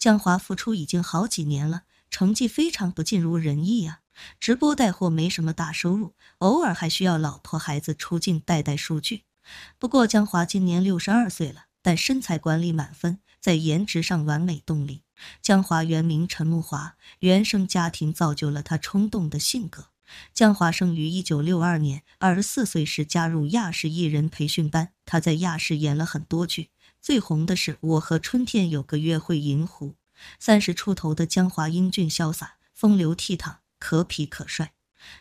江华复出已经好几年了，成绩非常不尽如人意啊！直播带货没什么大收入，偶尔还需要老婆孩子出镜带带数据。不过江华今年六十二岁了，但身材管理满分，在颜值上完美动力。江华原名陈慕华，原生家庭造就了他冲动的性格。江华生于一九六二年，二十四岁时加入亚视艺人培训班，他在亚视演了很多剧。最红的是《我和春天有个约会》，银狐三十出头的江华，英俊潇洒，风流倜傥，可痞可帅。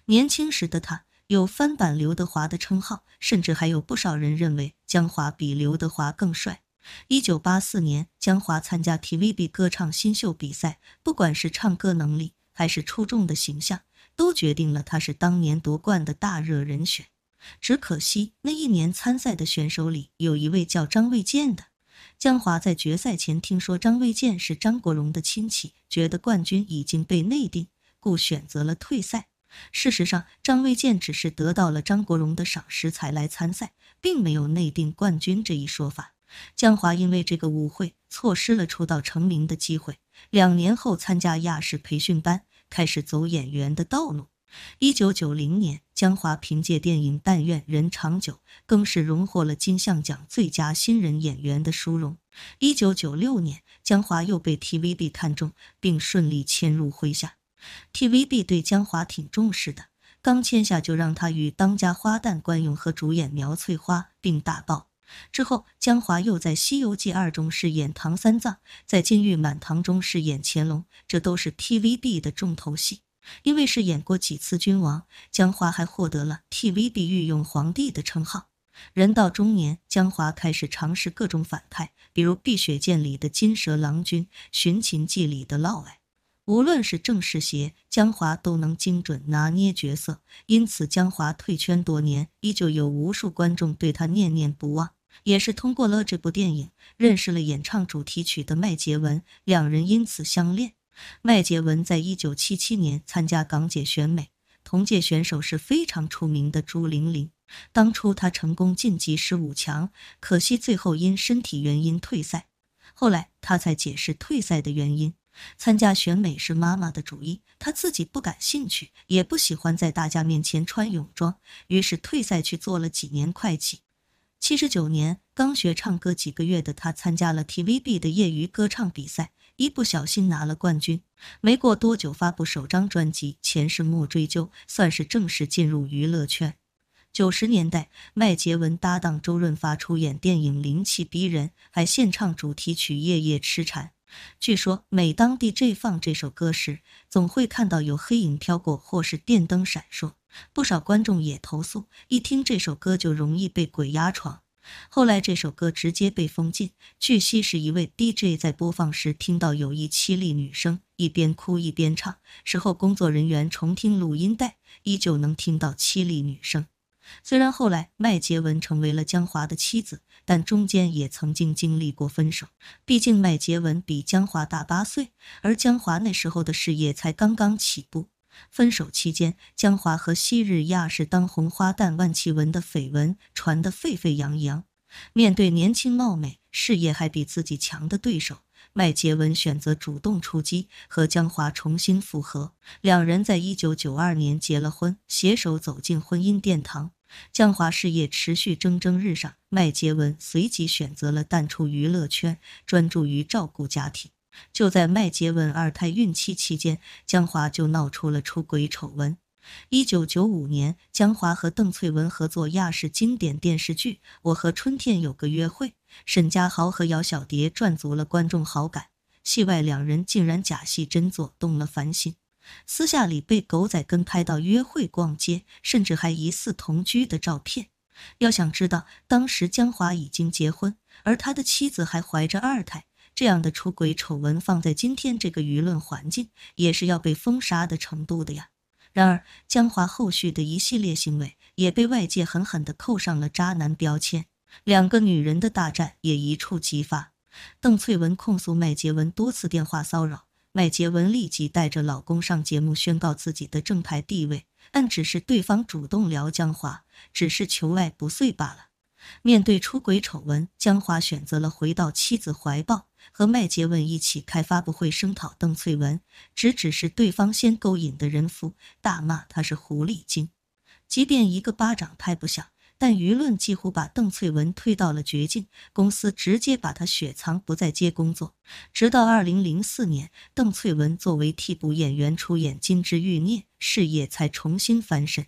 年轻时的他有“翻版刘德华”的称号，甚至还有不少人认为江华比刘德华更帅。一九八四年，江华参加 TVB 歌唱新秀比赛，不管是唱歌能力还是出众的形象，都决定了他是当年夺冠的大热人选。只可惜，那一年参赛的选手里有一位叫张卫健的。江华在决赛前听说张卫健是张国荣的亲戚，觉得冠军已经被内定，故选择了退赛。事实上，张卫健只是得到了张国荣的赏识才来参赛，并没有内定冠军这一说法。江华因为这个误会，错失了出道成名的机会。两年后，参加亚视培训班，开始走演员的道路。一九九零年。江华凭借电影《但愿人长久》，更是荣获了金像奖最佳新人演员的殊荣。一九九六年，江华又被 TVB 看中，并顺利签入麾下。TVB 对江华挺重视的，刚签下就让他与当家花旦关咏荷主演《苗翠花》，并大爆。之后，江华又在《西游记二》中饰演唐三藏，在《金玉满堂》中饰演乾隆，这都是 TVB 的重头戏。因为饰演过几次君王，江华还获得了 TVB 御用皇帝的称号。人到中年，江华开始尝试各种反派，比如《碧血剑》里的金蛇郎君，《寻秦记》里的嫪毐。无论是正是邪，江华都能精准拿捏角色。因此，江华退圈多年，依旧有无数观众对他念念不忘。也是通过了这部电影，认识了演唱主题曲的麦洁文，两人因此相恋。麦洁文在一九七七年参加港姐选美，同届选手是非常出名的朱玲玲。当初她成功晋级十五强，可惜最后因身体原因退赛。后来她才解释退赛的原因：参加选美是妈妈的主意，她自己不感兴趣，也不喜欢在大家面前穿泳装，于是退赛去做了几年会计。七十九年刚学唱歌几个月的她，参加了 TVB 的业余歌唱比赛。一不小心拿了冠军，没过多久发布首张专辑《前世莫追究》，算是正式进入娱乐圈。九十年代，麦洁文搭档周润发出演电影《灵气逼人》，还献唱主题曲《夜夜痴缠》。据说每当 DJ 放这首歌时，总会看到有黑影飘过，或是电灯闪烁。不少观众也投诉，一听这首歌就容易被鬼压床。后来这首歌直接被封禁。据悉，是一位 DJ 在播放时听到有一凄厉女声，一边哭一边唱。事后工作人员重听录音带，依旧能听到凄厉女声。虽然后来麦洁文成为了江华的妻子，但中间也曾经经历过分手。毕竟麦洁文比江华大八岁，而江华那时候的事业才刚刚起步。分手期间，江华和昔日亚视当红花旦万绮雯的绯闻传得沸沸扬扬。面对年轻貌美、事业还比自己强的对手麦洁文，选择主动出击，和江华重新复合。两人在一九九二年结了婚，携手走进婚姻殿堂。江华事业持续蒸蒸日上，麦洁文随即选择了淡出娱乐圈，专注于照顾家庭。就在麦洁文二胎孕期期间，江华就闹出了出轨丑闻。一九九五年，江华和邓萃雯合作亚视经典电视剧《我和春天有个约会》，沈家豪和姚小蝶赚足了观众好感。戏外两人竟然假戏真做，动了凡心，私下里被狗仔跟拍到约会逛街，甚至还疑似同居的照片。要想知道，当时江华已经结婚，而他的妻子还怀着二胎。这样的出轨丑闻放在今天这个舆论环境，也是要被封杀的程度的呀。然而江华后续的一系列行为，也被外界狠狠的扣上了渣男标签。两个女人的大战也一触即发。邓翠文控诉麦洁文多次电话骚扰，麦洁文立即带着老公上节目宣告自己的正牌地位，但只是对方主动聊江华，只是求爱不遂罢了。面对出轨丑闻，江华选择了回到妻子怀抱，和麦洁文一起开发布会声讨邓萃雯，直指是对方先勾引的人夫，大骂她是狐狸精。即便一个巴掌拍不响，但舆论几乎把邓萃雯推到了绝境，公司直接把她雪藏，不再接工作。直到二零零四年，邓萃雯作为替补演员出演《金枝欲孽》，事业才重新翻身。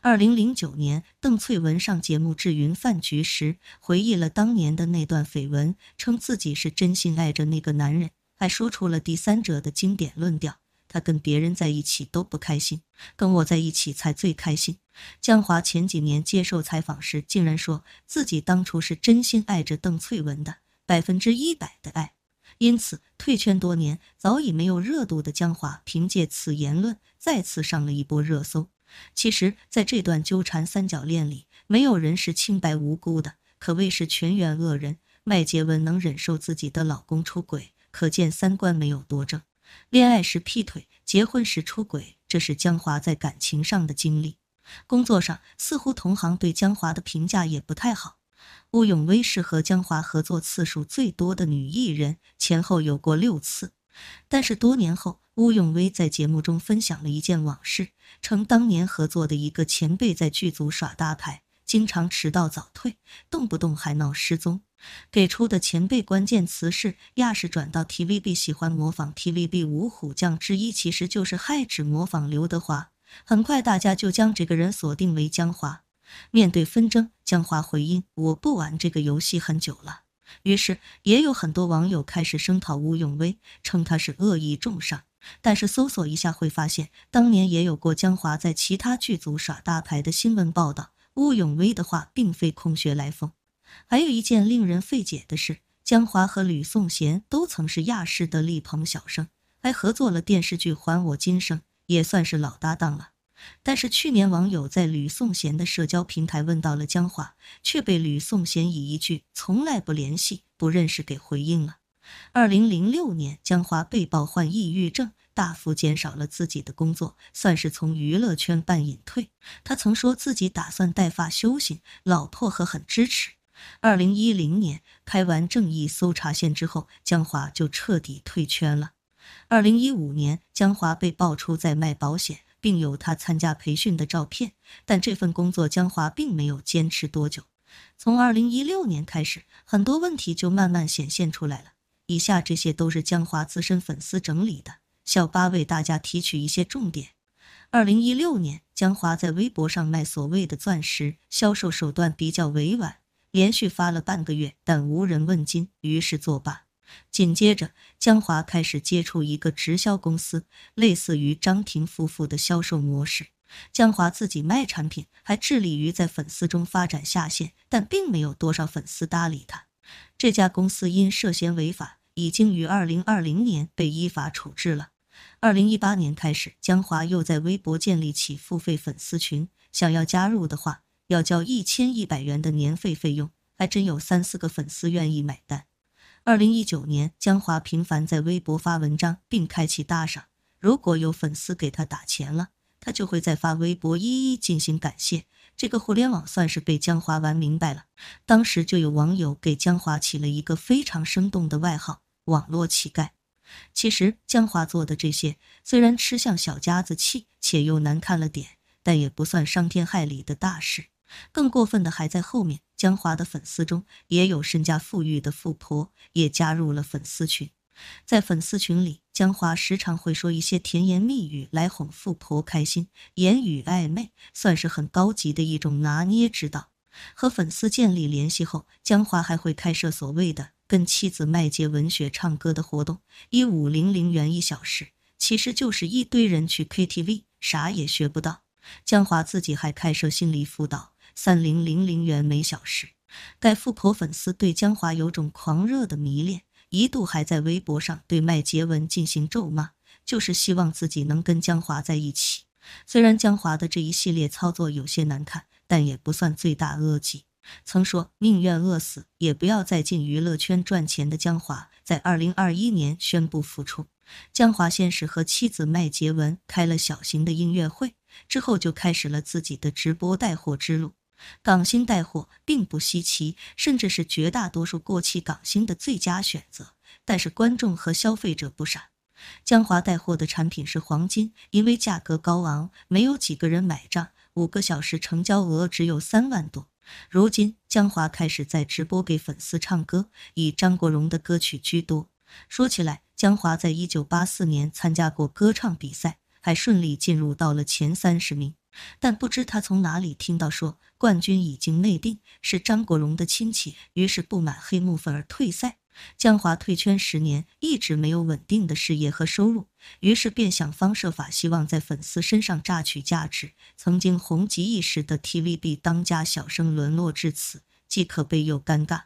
二零零九年，邓萃雯上节目《智云饭局》时，回忆了当年的那段绯闻，称自己是真心爱着那个男人，还说出了第三者的经典论调：“他跟别人在一起都不开心，跟我在一起才最开心。”江华前几年接受采访时，竟然说自己当初是真心爱着邓萃雯的百分之一百的爱，因此退圈多年早已没有热度的江华，凭借此言论再次上了一波热搜。其实，在这段纠缠三角恋里，没有人是清白无辜的，可谓是全员恶人。麦洁文能忍受自己的老公出轨，可见三观没有多正。恋爱时劈腿，结婚时出轨，这是江华在感情上的经历。工作上，似乎同行对江华的评价也不太好。吴永薇是和江华合作次数最多的女艺人，前后有过六次。但是多年后，邬永威在节目中分享了一件往事，称当年合作的一个前辈在剧组耍大牌，经常迟到早退，动不动还闹失踪。给出的前辈关键词是亚视转到 TVB，喜欢模仿 TVB 五虎将之一，其实就是害指模仿刘德华。很快，大家就将这个人锁定为江华。面对纷争，江华回应：“我不玩这个游戏很久了。”于是，也有很多网友开始声讨吴永威，称他是恶意中伤。但是搜索一下会发现，当年也有过江华在其他剧组耍大牌的新闻报道，吴永威的话并非空穴来风。还有一件令人费解的事，江华和吕颂贤都曾是亚视的力捧小生，还合作了电视剧《还我今生》，也算是老搭档了。但是去年，网友在吕颂贤的社交平台问到了江华，却被吕颂贤以一句“从来不联系，不认识”给回应了。二零零六年，江华被曝患抑郁症，大幅减少了自己的工作，算是从娱乐圈半隐退。他曾说自己打算带发修行，老婆和很支持。二零一零年，开完《正义搜查线》之后，江华就彻底退圈了。二零一五年，江华被爆出在卖保险。并有他参加培训的照片，但这份工作江华并没有坚持多久。从二零一六年开始，很多问题就慢慢显现出来了。以下这些都是江华资深粉丝整理的，小八为大家提取一些重点。二零一六年，江华在微博上卖所谓的钻石，销售手段比较委婉，连续发了半个月，但无人问津，于是作罢。紧接着，江华开始接触一个直销公司，类似于张婷夫妇的销售模式。江华自己卖产品，还致力于在粉丝中发展下线，但并没有多少粉丝搭理他。这家公司因涉嫌违法，已经于二零二零年被依法处置了。二零一八年开始，江华又在微博建立起付费粉丝群，想要加入的话，要交一千一百元的年费费用，还真有三四个粉丝愿意买单。二零一九年，江华频繁在微博发文章，并开启大赏，如果有粉丝给他打钱了，他就会再发微博一一进行感谢。这个互联网算是被江华玩明白了。当时就有网友给江华起了一个非常生动的外号——网络乞丐。其实江华做的这些虽然吃相小家子气，且又难看了点，但也不算伤天害理的大事。更过分的还在后面。江华的粉丝中也有身家富裕的富婆，也加入了粉丝群。在粉丝群里，江华时常会说一些甜言蜜语来哄富婆开心，言语暧昧，算是很高级的一种拿捏之道。和粉丝建立联系后，江华还会开设所谓的“跟妻子麦杰文学唱歌”的活动，一五零零元一小时，其实就是一堆人去 KTV，啥也学不到。江华自己还开设心理辅导。三零零零元每小时，该富婆粉丝对江华有种狂热的迷恋，一度还在微博上对麦洁文进行咒骂，就是希望自己能跟江华在一起。虽然江华的这一系列操作有些难看，但也不算罪大恶极。曾说宁愿饿死，也不要再进娱乐圈赚钱的江华，在二零二一年宣布复出。江华先是和妻子麦洁文开了小型的音乐会，之后就开始了自己的直播带货之路。港星带货并不稀奇，甚至是绝大多数过气港星的最佳选择。但是观众和消费者不傻，江华带货的产品是黄金，因为价格高昂，没有几个人买账。五个小时成交额只有三万多。如今江华开始在直播给粉丝唱歌，以张国荣的歌曲居多。说起来，江华在一九八四年参加过歌唱比赛，还顺利进入到了前三十名。但不知他从哪里听到说冠军已经内定是张国荣的亲戚，于是不满黑幕粉而退赛。江华退圈十年，一直没有稳定的事业和收入，于是便想方设法希望在粉丝身上榨取价值。曾经红极一时的 TVB 当家小生，沦落至此，既可悲又尴尬。